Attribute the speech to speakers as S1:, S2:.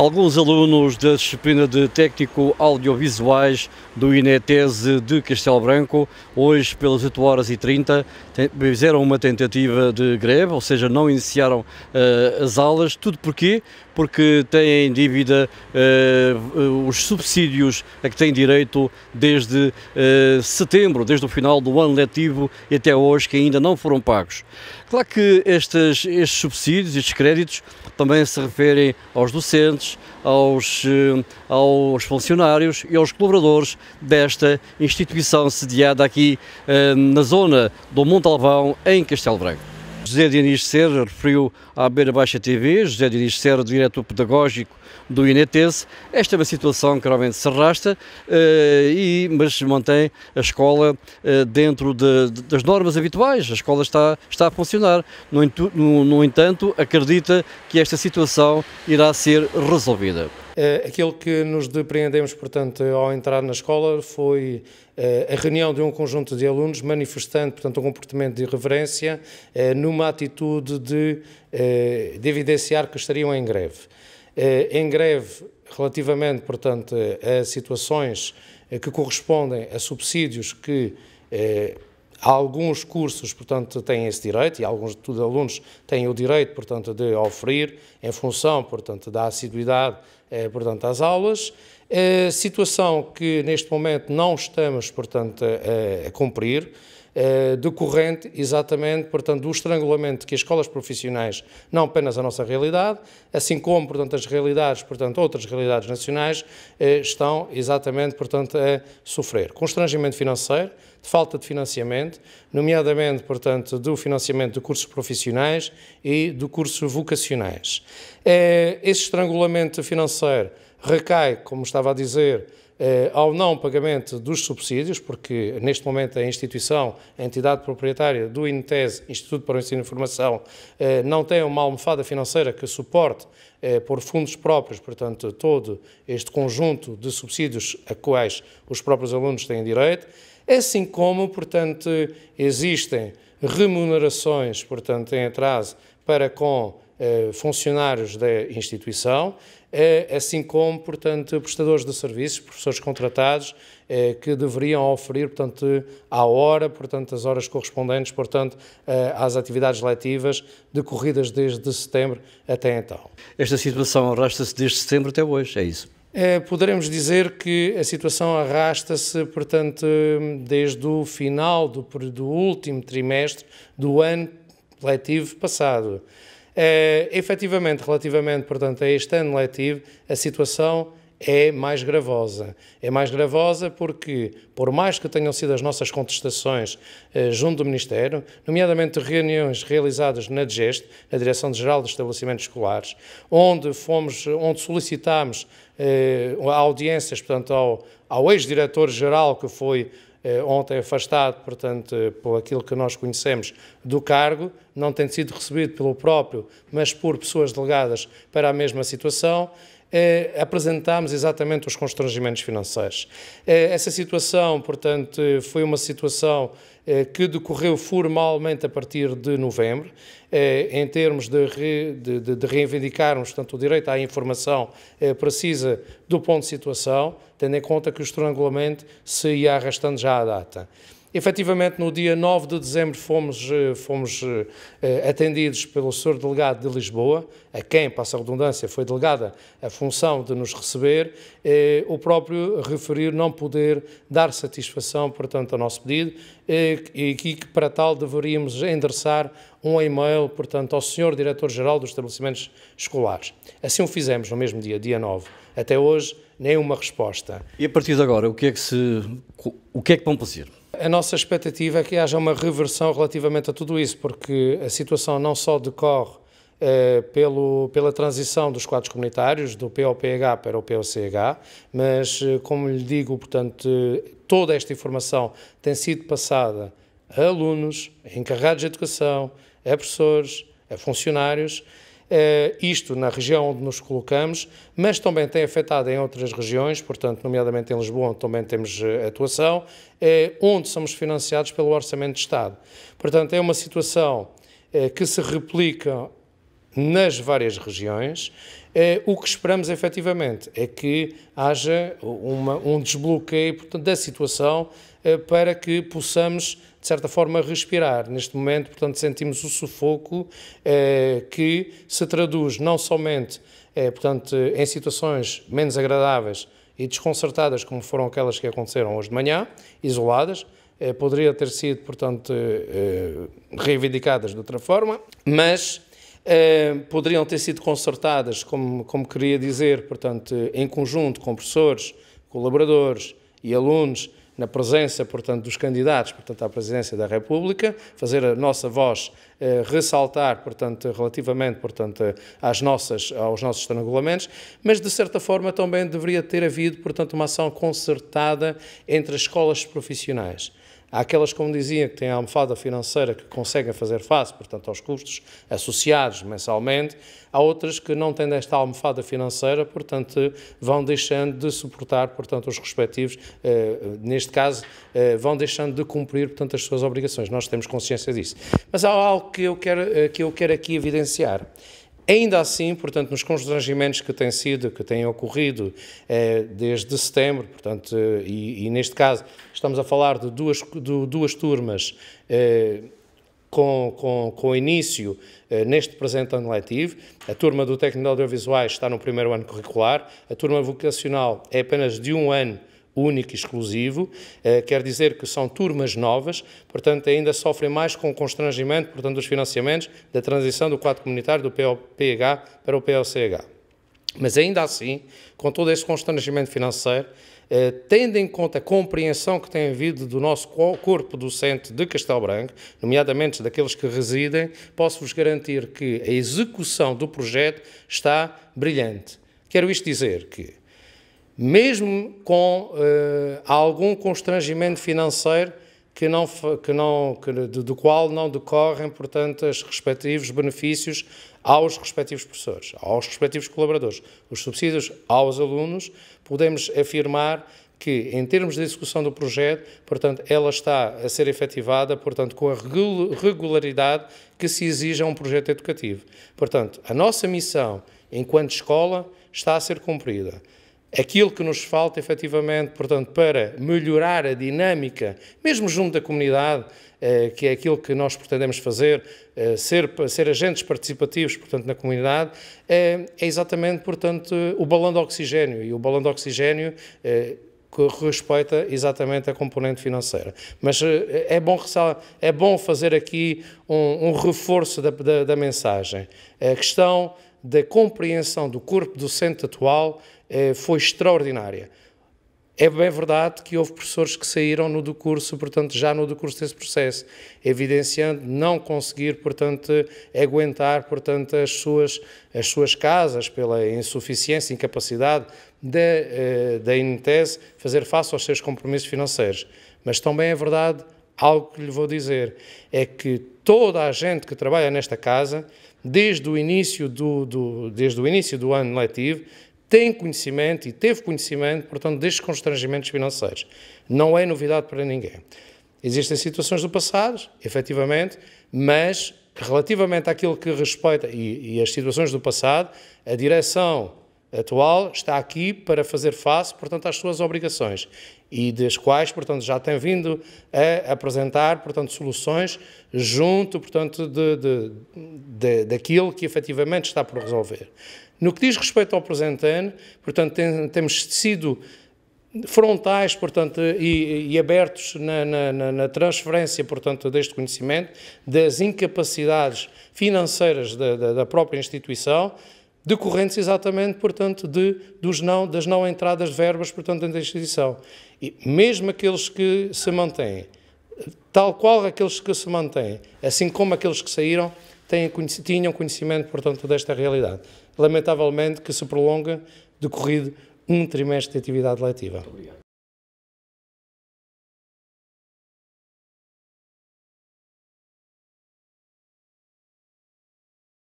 S1: Alguns alunos da disciplina de técnico audiovisuais do INETESE de Castelo Branco, hoje pelas 8 horas e 30, fizeram uma tentativa de greve, ou seja, não iniciaram uh, as aulas. Tudo porquê? Porque têm em dívida uh, os subsídios a que têm direito desde uh, setembro, desde o final do ano letivo e até hoje, que ainda não foram pagos. Claro que estes, estes subsídios, estes créditos, também se referem aos docentes, aos, eh, aos funcionários e aos colaboradores desta instituição sediada aqui eh, na zona do Montalvão, em Castelo Branco. José Diniz Serra referiu à Beira Baixa TV, José Diniz Serra, diretor pedagógico do INETES. Esta é uma situação que realmente se arrasta, uh, e, mas mantém a escola uh, dentro de, de, das normas habituais. A escola está, está a funcionar. No, no, no entanto, acredita que esta situação irá ser resolvida.
S2: Eh, aquilo que nos depreendemos, portanto, ao entrar na escola foi eh, a reunião de um conjunto de alunos manifestando, portanto, um comportamento de irreverência eh, numa atitude de, de evidenciar que estariam em greve. Em greve, relativamente, portanto, a situações que correspondem a subsídios que Alguns cursos, portanto, têm esse direito e alguns de alunos têm o direito, portanto, de oferir em função, portanto, da assiduidade, eh, portanto, às aulas. Eh, situação que neste momento não estamos, portanto, eh, a cumprir. Eh, decorrente exatamente, portanto, do estrangulamento que as escolas profissionais, não apenas a nossa realidade, assim como, portanto, as realidades, portanto, outras realidades nacionais, eh, estão exatamente, portanto, a sofrer. Constrangimento financeiro, falta de financiamento, nomeadamente, portanto, do financiamento de cursos profissionais e de cursos vocacionais. É, esse estrangulamento financeiro recai, como estava a dizer, eh, ao não pagamento dos subsídios, porque neste momento a instituição, a entidade proprietária do INTES, Instituto para o Ensino e Formação, eh, não tem uma almofada financeira que suporte eh, por fundos próprios, portanto, todo este conjunto de subsídios a quais os próprios alunos têm direito. É assim como, portanto, existem remunerações, portanto, em atraso para com eh, funcionários da instituição, eh, assim como, portanto, prestadores de serviços, professores contratados, eh, que deveriam oferir, portanto, à hora, portanto, as horas correspondentes, portanto, eh, às atividades letivas decorridas desde
S1: setembro até então. Esta situação arrasta-se desde setembro até hoje, é isso?
S2: É, poderemos dizer que a situação arrasta-se, portanto, desde o final do, do último trimestre do ano letivo passado. É, efetivamente, relativamente portanto, a este ano letivo, a situação é mais gravosa. É mais gravosa porque, por mais que tenham sido as nossas contestações eh, junto do Ministério, nomeadamente reuniões realizadas na DGEST, a Direção-Geral dos Estabelecimentos Escolares, onde fomos, onde solicitámos eh, audiências, portanto, ao, ao ex-diretor-geral que foi eh, ontem afastado, portanto, por aquilo que nós conhecemos do cargo, não tem sido recebido pelo próprio, mas por pessoas delegadas para a mesma situação, eh, apresentámos exatamente os constrangimentos financeiros. Eh, essa situação, portanto, foi uma situação eh, que decorreu formalmente a partir de novembro, em termos de, re, de, de, de, reivindicarmos tanto o direito à informação precisa do ponto de situação, tendo em conta que o estrangulamento se ia arrastando já à data. Efetivamente, no dia 9 de dezembro fomos, eh, fomos eh, eh, atendidos pelo Sr. Delegado de Lisboa, a quem, passa a redundância, foi delegada a função de nos receber, o próprio referir não poder dar satisfação, portanto, ao nosso pedido, e que para tal deveríamos endereçar um e-mail, portanto, ao Sr. Diretor-Geral dos Estabelecimentos Escolares. Assim o fizemos no mesmo dia, dia 9. Até hoje, nenhuma resposta.
S1: E a partir de agora, o que é que, se, o que, é que vão fazer?
S2: A nossa expectativa é que haja uma reversão relativamente a tudo isso, porque a situação não só decorre eh, pelo, pela transição dos quadros comunitários, do POPH para o POCH, mas, eh, como lhe digo, portanto, toda esta informação tem sido passada a alunos, a encarregados de educação, a professores, a funcionários, eh, isto na região onde nos colocamos, mas também tem afetado em outras regiões, portanto, nomeadamente em Lisboa, onde também temos eh, atuação, eh, onde somos financiados pelo Orçamento de Estado. Portanto, é uma situação que se replica nas várias regiões. Eh, o que esperamos efetivamente é que haja uma, um desbloqueio portanto, da situação eh, para que possamos, de certa forma, respirar. Neste momento, portanto, sentimos o sufoco eh, que se traduz não somente eh, portanto, em situações menos agradáveis e desconcertadas, como foram aquelas que aconteceram hoje de manhã, isoladas, eh, poderia ter sido, portanto, eh, reivindicadas de outra forma, mas eh, poderiam ter sido consertadas, como, como queria dizer, portanto, em conjunto com professores, colaboradores e alunos, na presença, portanto, dos candidatos, portanto, à presidência da República, fazer a nossa voz eh, ressaltar, portanto, relativamente, portanto, às nossas, aos nossos estrangulamentos, mas, de certa forma, também deveria ter havido, portanto, uma ação concertada entre as escolas profissionais. Há aquelas, como dizia, que têm a almofada financeira que conseguem fazer face, portanto, aos custos associados mensalmente. Há outras que não têm esta almofada financeira, portanto, vão deixando de suportar, portanto, os respectivos, eh, neste caso, eh, vão deixando de cumprir, portanto, as suas obrigações. Nós temos consciência disso. Mas há algo que eu quero, eh, que eu quero aqui evidenciar. Ainda assim, portanto, nos constrangimentos que têm sido, que têm ocorrido eh, desde setembro, portanto, eh, e, e, neste caso estamos a falar de duas, de, duas turmas eh, com, com, com início neste presente ano letivo. A turma do técnico de audiovisuais está no primeiro ano curricular, a turma vocacional é apenas de um ano único e exclusivo, eh, quer dizer que são turmas novas, portanto ainda sofrem mais com o constrangimento, portanto, dos financiamentos da transição do quadro comunitário do POPH para o POCH. Mas ainda assim, com todo esse constrangimento financeiro, eh, tendo em conta a compreensão que tem havido do nosso corpo docente de Castelo Branco, nomeadamente daqueles que residem, posso-vos garantir que a execução do projeto está brilhante. Quero isto dizer que mesmo com uh, algum constrangimento financeiro que não, que não, que, do, do qual não decorrem, portanto, os respectivos benefícios aos respectivos professores, aos respectivos colaboradores. Os subsídios aos alunos, podemos afirmar que, em termos de execução do projeto, portanto, ela está a ser efetivada, portanto, com a regularidade que se exige a um projeto educativo. Portanto, a nossa missão, enquanto escola, está a ser cumprida. Aquilo que nos falta, efetivamente, portanto, para melhorar a dinâmica, mesmo junto da comunidade, eh, que é aquilo que nós pretendemos fazer, eh, ser, ser agentes participativos, portanto, na comunidade, eh, é exatamente, portanto, o balão de oxigênio. E o balão de oxigênio que respeita exatamente a componente financeira. Mas é bom, é bom fazer aqui um, um reforço da, da, da mensagem. A questão da compreensão do corpo docente atual eh, foi extraordinária. É bem verdade que houve professores que saíram no do curso, portanto, já no do curso desse processo, evidenciando não conseguir, portanto, aguentar, portanto, as suas, as suas casas pela insuficiência, incapacidade da, eh, da INTES fazer face aos seus compromissos financeiros. Mas também é verdade algo que lhe vou dizer, é que toda a gente que trabalha nesta casa desde o início do, do, desde o início do ano letivo, tem conhecimento e teve conhecimento, portanto, destes constrangimentos financeiros. Não é novidade para ninguém. Existem situações do passado, efetivamente, mas relativamente àquilo que respeita e, e as situações do passado, a direção atual está aqui para fazer face, portanto, às suas obrigações e das quais, portanto, já tem vindo a apresentar, portanto, soluções junto, portanto, de, de, de daquilo que efetivamente está por resolver. No que diz respeito ao presente ano, portanto, tem, temos sido frontais, portanto, e, e abertos na, na, na, transferência, portanto, deste conhecimento, das incapacidades financeiras da, da, da própria instituição, decorrentes exatamente, portanto, de, dos não, das não entradas de verbas, portanto, dentro da instituição. E mesmo aqueles que se mantêm, tal qual aqueles que se mantêm, assim como aqueles que saíram, têm, tinham conhecimento, portanto, desta realidade. Lamentavelmente que se prolonga decorrido um trimestre de atividade letiva.